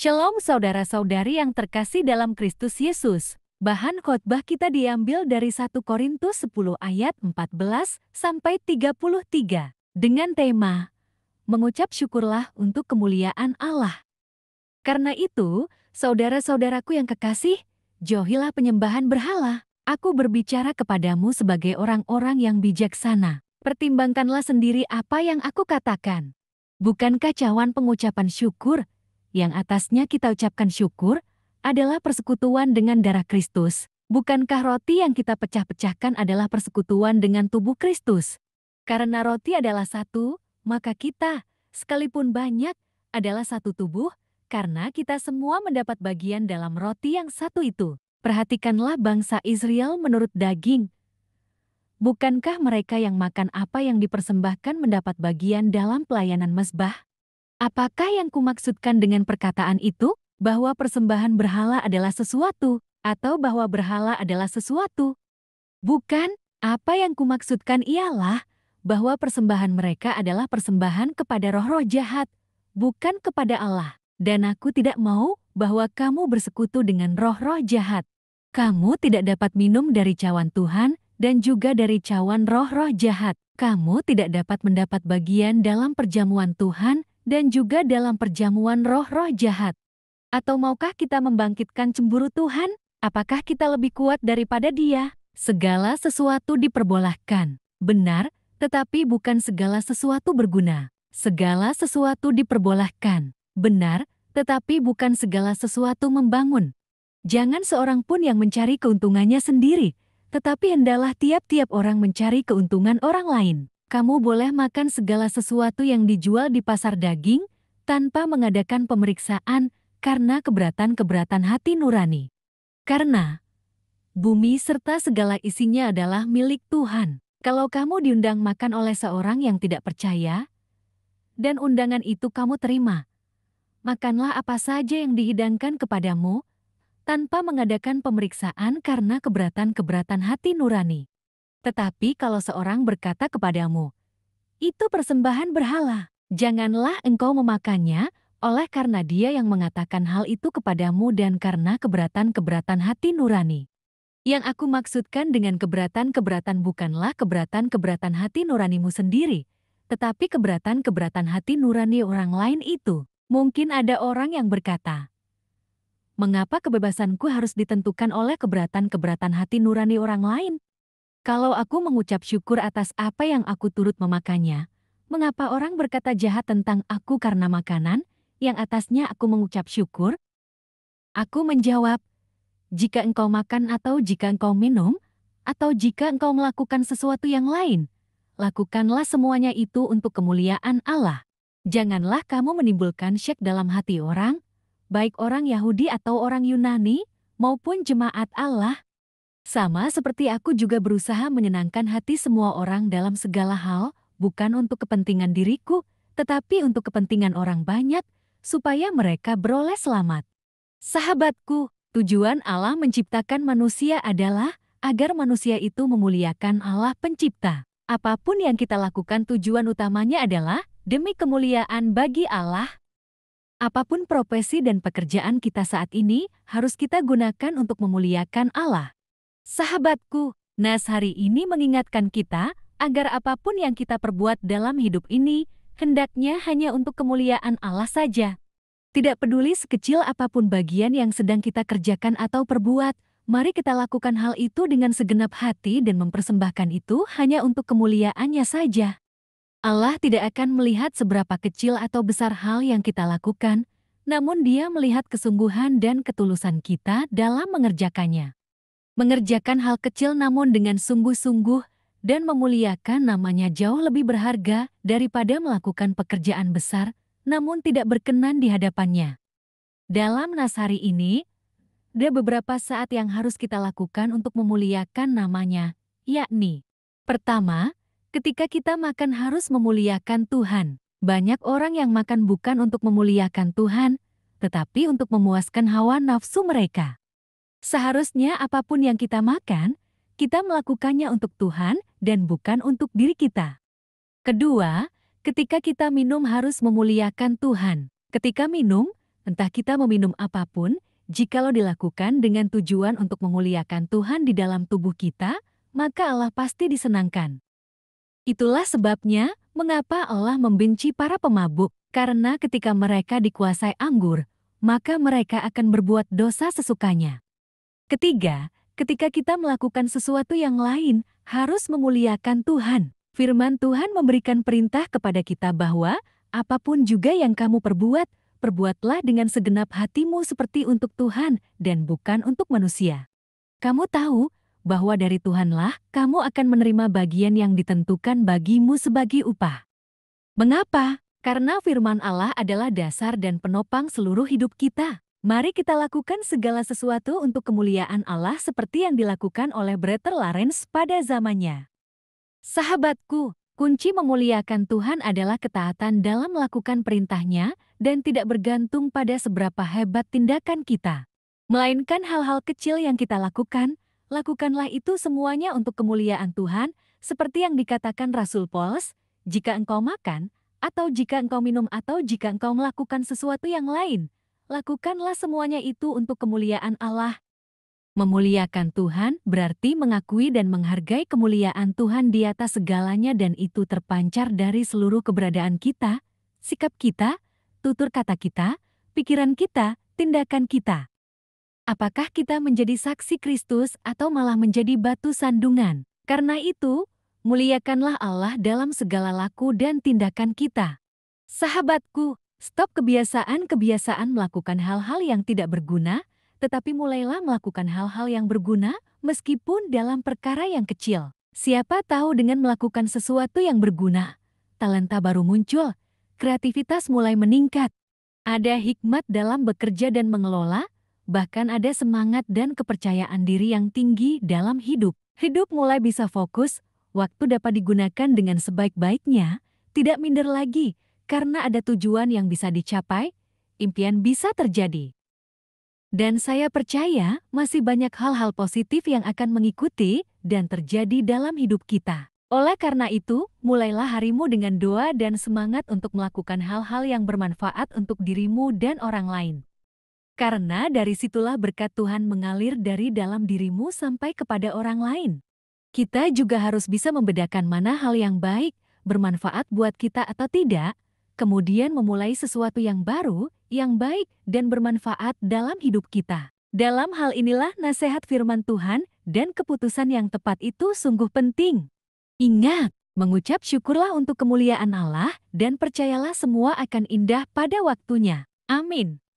Shalom saudara-saudari yang terkasih dalam Kristus Yesus. Bahan khotbah kita diambil dari 1 Korintus 10 ayat 14 sampai 33 dengan tema Mengucap syukurlah untuk kemuliaan Allah. Karena itu, saudara-saudaraku yang kekasih, jauhilah penyembahan berhala. Aku berbicara kepadamu sebagai orang-orang yang bijaksana. Pertimbangkanlah sendiri apa yang aku katakan. Bukankah cawan pengucapan syukur yang atasnya kita ucapkan syukur, adalah persekutuan dengan darah Kristus. Bukankah roti yang kita pecah-pecahkan adalah persekutuan dengan tubuh Kristus? Karena roti adalah satu, maka kita, sekalipun banyak, adalah satu tubuh, karena kita semua mendapat bagian dalam roti yang satu itu. Perhatikanlah bangsa Israel menurut daging. Bukankah mereka yang makan apa yang dipersembahkan mendapat bagian dalam pelayanan mesbah? Apakah yang kumaksudkan dengan perkataan itu, bahwa persembahan berhala adalah sesuatu, atau bahwa berhala adalah sesuatu? Bukan, apa yang kumaksudkan ialah bahwa persembahan mereka adalah persembahan kepada roh-roh jahat, bukan kepada Allah. Dan aku tidak mau bahwa kamu bersekutu dengan roh-roh jahat. Kamu tidak dapat minum dari cawan Tuhan dan juga dari cawan roh-roh jahat. Kamu tidak dapat mendapat bagian dalam perjamuan Tuhan dan juga dalam perjamuan roh-roh jahat. Atau maukah kita membangkitkan cemburu Tuhan? Apakah kita lebih kuat daripada dia? Segala sesuatu diperbolehkan. Benar, tetapi bukan segala sesuatu berguna. Segala sesuatu diperbolehkan. Benar, tetapi bukan segala sesuatu membangun. Jangan seorang pun yang mencari keuntungannya sendiri, tetapi hendalah tiap-tiap orang mencari keuntungan orang lain kamu boleh makan segala sesuatu yang dijual di pasar daging tanpa mengadakan pemeriksaan karena keberatan-keberatan hati nurani. Karena bumi serta segala isinya adalah milik Tuhan. Kalau kamu diundang makan oleh seorang yang tidak percaya, dan undangan itu kamu terima, makanlah apa saja yang dihidangkan kepadamu tanpa mengadakan pemeriksaan karena keberatan-keberatan hati nurani. Tetapi kalau seorang berkata kepadamu, itu persembahan berhala, janganlah engkau memakannya, oleh karena dia yang mengatakan hal itu kepadamu dan karena keberatan-keberatan hati nurani. Yang aku maksudkan dengan keberatan-keberatan bukanlah keberatan-keberatan hati nuranimu sendiri, tetapi keberatan-keberatan hati nurani orang lain itu. Mungkin ada orang yang berkata, Mengapa kebebasanku harus ditentukan oleh keberatan-keberatan hati nurani orang lain? Kalau aku mengucap syukur atas apa yang aku turut memakannya, mengapa orang berkata jahat tentang aku karena makanan yang atasnya aku mengucap syukur? Aku menjawab, jika engkau makan atau jika engkau minum, atau jika engkau melakukan sesuatu yang lain, lakukanlah semuanya itu untuk kemuliaan Allah. Janganlah kamu menimbulkan syek dalam hati orang, baik orang Yahudi atau orang Yunani, maupun jemaat Allah. Sama seperti aku juga berusaha menyenangkan hati semua orang dalam segala hal, bukan untuk kepentingan diriku, tetapi untuk kepentingan orang banyak, supaya mereka beroleh selamat. Sahabatku, tujuan Allah menciptakan manusia adalah agar manusia itu memuliakan Allah pencipta. Apapun yang kita lakukan tujuan utamanya adalah demi kemuliaan bagi Allah. Apapun profesi dan pekerjaan kita saat ini, harus kita gunakan untuk memuliakan Allah. Sahabatku, Nas hari ini mengingatkan kita agar apapun yang kita perbuat dalam hidup ini, hendaknya hanya untuk kemuliaan Allah saja. Tidak peduli sekecil apapun bagian yang sedang kita kerjakan atau perbuat, mari kita lakukan hal itu dengan segenap hati dan mempersembahkan itu hanya untuk kemuliaannya saja. Allah tidak akan melihat seberapa kecil atau besar hal yang kita lakukan, namun Dia melihat kesungguhan dan ketulusan kita dalam mengerjakannya mengerjakan hal kecil namun dengan sungguh-sungguh, dan memuliakan namanya jauh lebih berharga daripada melakukan pekerjaan besar namun tidak berkenan di hadapannya. Dalam nas hari ini, ada beberapa saat yang harus kita lakukan untuk memuliakan namanya, yakni Pertama, ketika kita makan harus memuliakan Tuhan. Banyak orang yang makan bukan untuk memuliakan Tuhan, tetapi untuk memuaskan hawa nafsu mereka. Seharusnya apapun yang kita makan, kita melakukannya untuk Tuhan dan bukan untuk diri kita. Kedua, ketika kita minum harus memuliakan Tuhan. Ketika minum, entah kita meminum apapun, jikalau dilakukan dengan tujuan untuk memuliakan Tuhan di dalam tubuh kita, maka Allah pasti disenangkan. Itulah sebabnya mengapa Allah membenci para pemabuk, karena ketika mereka dikuasai anggur, maka mereka akan berbuat dosa sesukanya. Ketiga, ketika kita melakukan sesuatu yang lain, harus memuliakan Tuhan. Firman Tuhan memberikan perintah kepada kita bahwa apapun juga yang kamu perbuat, perbuatlah dengan segenap hatimu seperti untuk Tuhan dan bukan untuk manusia. Kamu tahu bahwa dari Tuhanlah kamu akan menerima bagian yang ditentukan bagimu sebagai upah. Mengapa? Karena firman Allah adalah dasar dan penopang seluruh hidup kita. Mari kita lakukan segala sesuatu untuk kemuliaan Allah seperti yang dilakukan oleh Brother Lawrence pada zamannya. Sahabatku, kunci memuliakan Tuhan adalah ketaatan dalam melakukan perintahnya dan tidak bergantung pada seberapa hebat tindakan kita. Melainkan hal-hal kecil yang kita lakukan, lakukanlah itu semuanya untuk kemuliaan Tuhan, seperti yang dikatakan Rasul Paulus, jika engkau makan, atau jika engkau minum atau jika engkau melakukan sesuatu yang lain, lakukanlah semuanya itu untuk kemuliaan Allah. Memuliakan Tuhan berarti mengakui dan menghargai kemuliaan Tuhan di atas segalanya dan itu terpancar dari seluruh keberadaan kita, sikap kita, tutur kata kita, pikiran kita, tindakan kita. Apakah kita menjadi saksi Kristus atau malah menjadi batu sandungan? Karena itu, muliakanlah Allah dalam segala laku dan tindakan kita. Sahabatku, Stop kebiasaan-kebiasaan melakukan hal-hal yang tidak berguna, tetapi mulailah melakukan hal-hal yang berguna, meskipun dalam perkara yang kecil. Siapa tahu dengan melakukan sesuatu yang berguna, talenta baru muncul, kreativitas mulai meningkat. Ada hikmat dalam bekerja dan mengelola, bahkan ada semangat dan kepercayaan diri yang tinggi dalam hidup. Hidup mulai bisa fokus, waktu dapat digunakan dengan sebaik-baiknya, tidak minder lagi, karena ada tujuan yang bisa dicapai, impian bisa terjadi. Dan saya percaya masih banyak hal-hal positif yang akan mengikuti dan terjadi dalam hidup kita. Oleh karena itu, mulailah harimu dengan doa dan semangat untuk melakukan hal-hal yang bermanfaat untuk dirimu dan orang lain. Karena dari situlah berkat Tuhan mengalir dari dalam dirimu sampai kepada orang lain. Kita juga harus bisa membedakan mana hal yang baik, bermanfaat buat kita atau tidak, kemudian memulai sesuatu yang baru, yang baik, dan bermanfaat dalam hidup kita. Dalam hal inilah nasihat firman Tuhan dan keputusan yang tepat itu sungguh penting. Ingat, mengucap syukurlah untuk kemuliaan Allah dan percayalah semua akan indah pada waktunya. Amin.